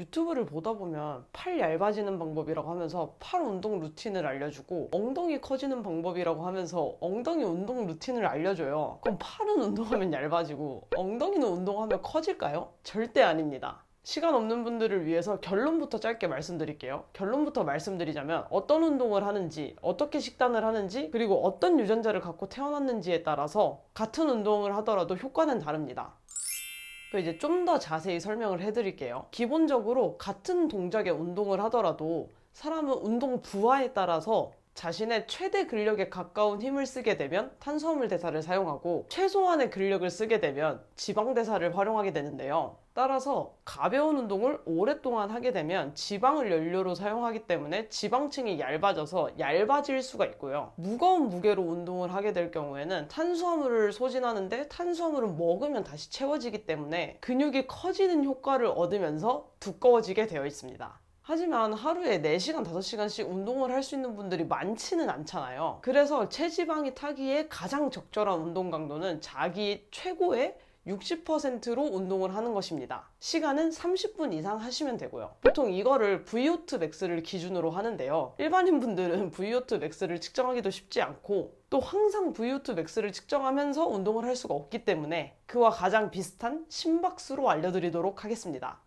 유튜브를 보다 보면 팔 얇아지는 방법이라고 하면서 팔 운동 루틴을 알려주고 엉덩이 커지는 방법이라고 하면서 엉덩이 운동 루틴을 알려줘요. 그럼 팔은 운동하면 얇아지고 엉덩이는 운동하면 커질까요? 절대 아닙니다. 시간 없는 분들을 위해서 결론부터 짧게 말씀드릴게요. 결론부터 말씀드리자면 어떤 운동을 하는지, 어떻게 식단을 하는지, 그리고 어떤 유전자를 갖고 태어났는지에 따라서 같은 운동을 하더라도 효과는 다릅니다. 그 이제 좀 더 자세히 설명을 해드릴게요. 기본적으로 같은 동작의 운동을 하더라도 사람은 운동 부하에 따라서 자신의 최대 근력에 가까운 힘을 쓰게 되면 탄수화물 대사를 사용하고 최소한의 근력을 쓰게 되면 지방 대사를 활용하게 되는데요. 따라서 가벼운 운동을 오랫동안 하게 되면 지방을 연료로 사용하기 때문에 지방층이 얇아져서 얇아질 수가 있고요. 무거운 무게로 운동을 하게 될 경우에는 탄수화물을 소진하는데 탄수화물을 먹으면 다시 채워지기 때문에 근육이 커지는 효과를 얻으면서 두꺼워지게 되어 있습니다. 하지만 하루에 4시간, 5시간씩 운동을 할 수 있는 분들이 많지는 않잖아요. 그래서 체지방이 타기에 가장 적절한 운동 강도는 자기 최고의 60%로 운동을 하는 것입니다. 시간은 30분 이상 하시면 되고요. 보통 이거를 VO2 max를 기준으로 하는데요. 일반인 분들은 VO2 max를 측정하기도 쉽지 않고 또 항상 VO2 max를 측정하면서 운동을 할 수가 없기 때문에 그와 가장 비슷한 심박수로 알려드리도록 하겠습니다.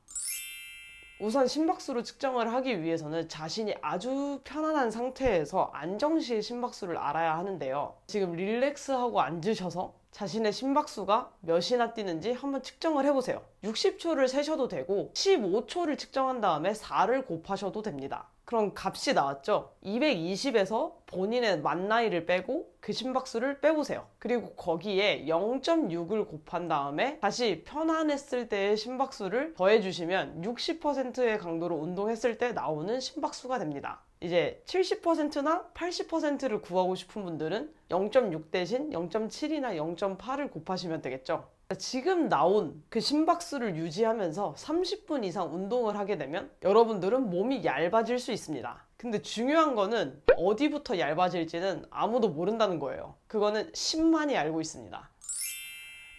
우선 심박수로 측정을 하기 위해서는 자신이 아주 편안한 상태에서 안정시의 심박수를 알아야 하는데요. 지금 릴렉스하고 앉으셔서 자신의 심박수가 몇이나 뛰는지 한번 측정을 해보세요. 60초를 세셔도 되고 15초를 측정한 다음에 4를 곱하셔도 됩니다. 그럼 값이 나왔죠? 220에서 본인의 만 나이를 빼고 그 심박수를 빼보세요. 그리고 거기에 0.6을 곱한 다음에 다시 편안했을 때의 심박수를 더해주시면 60%의 강도로 운동했을 때 나오는 심박수가 됩니다. 이제 70%나 80%를 구하고 싶은 분들은 0.6 대신 0.7이나 0.8을 곱하시면 되겠죠. 지금 나온 그 심박수를 유지하면서 30분 이상 운동을 하게 되면 여러분들은 몸이 얇아질 수 있습니다. 근데 중요한 거는 어디부터 얇아질지는 아무도 모른다는 거예요. 그거는 10만이 알고 있습니다.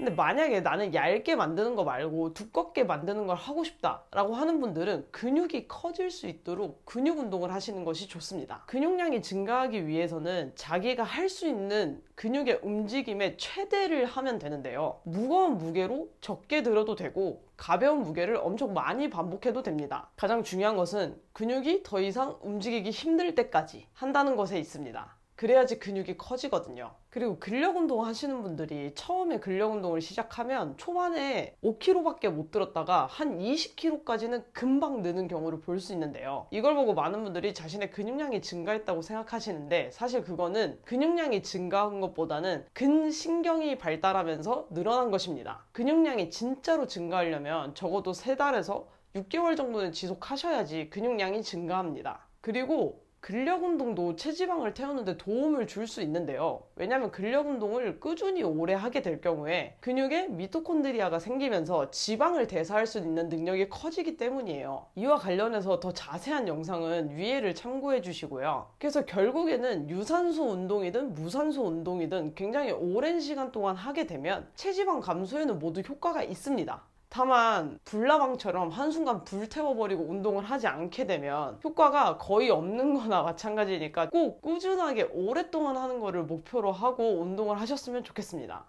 근데 만약에 나는 얇게 만드는 거 말고 두껍게 만드는 걸 하고 싶다라고 하는 분들은 근육이 커질 수 있도록 근육 운동을 하시는 것이 좋습니다. 근육량이 증가하기 위해서는 자기가 할 수 있는 근육의 움직임에 최대를 하면 되는데요. 무거운 무게로 적게 들어도 되고 가벼운 무게를 엄청 많이 반복해도 됩니다. 가장 중요한 것은 근육이 더 이상 움직이기 힘들 때까지 한다는 것에 있습니다. 그래야지 근육이 커지거든요. 그리고 근력 운동 하시는 분들이 처음에 근력 운동을 시작하면 초반에 5kg밖에 못 들었다가 한 20kg까지는 금방 느는 경우를 볼 수 있는데요. 이걸 보고 많은 분들이 자신의 근육량이 증가했다고 생각하시는데 사실 그거는 근육량이 증가한 것보다는 근신경이 발달하면서 늘어난 것입니다. 근육량이 진짜로 증가하려면 적어도 3달에서 6개월 정도는 지속하셔야지 근육량이 증가합니다. 그리고 근력 운동도 체지방을 태우는데 도움을 줄 수 있는데요. 왜냐하면 근력 운동을 꾸준히 오래 하게 될 경우에 근육에 미토콘드리아가 생기면서 지방을 대사할 수 있는 능력이 커지기 때문이에요. 이와 관련해서 더 자세한 영상은 위에를 참고해 주시고요. 그래서 결국에는 유산소 운동이든 무산소 운동이든 굉장히 오랜 시간 동안 하게 되면 체지방 감소에는 모두 효과가 있습니다. 다만 불나방처럼 한순간 불태워버리고 운동을 하지 않게 되면 효과가 거의 없는 거나 마찬가지니까 꼭 꾸준하게 오랫동안 하는 거를 목표로 하고 운동을 하셨으면 좋겠습니다.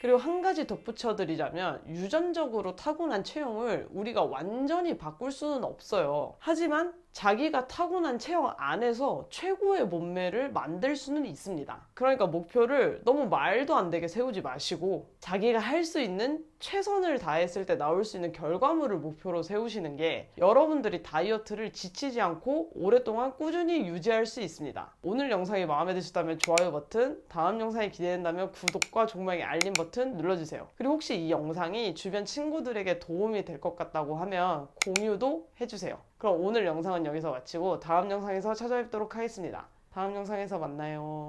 그리고 한 가지 덧붙여 드리자면 유전적으로 타고난 체형을 우리가 완전히 바꿀 수는 없어요. 하지만 자기가 타고난 체형 안에서 최고의 몸매를 만들 수는 있습니다. 그러니까 목표를 너무 말도 안 되게 세우지 마시고 자기가 할 수 있는 최선을 다했을 때 나올 수 있는 결과물을 목표로 세우시는 게 여러분들이 다이어트를 지치지 않고 오랫동안 꾸준히 유지할 수 있습니다. 오늘 영상이 마음에 드셨다면 좋아요 버튼, 다음 영상이 기대된다면 구독과 종명의 알림 버튼 눌러주세요. 그리고 혹시 이 영상이 주변 친구들에게 도움이 될 것 같다고 하면 공유도 해주세요. 그럼 오늘 영상은 여기서 마치고 다음 영상에서 찾아뵙도록 하겠습니다. 다음 영상에서 만나요.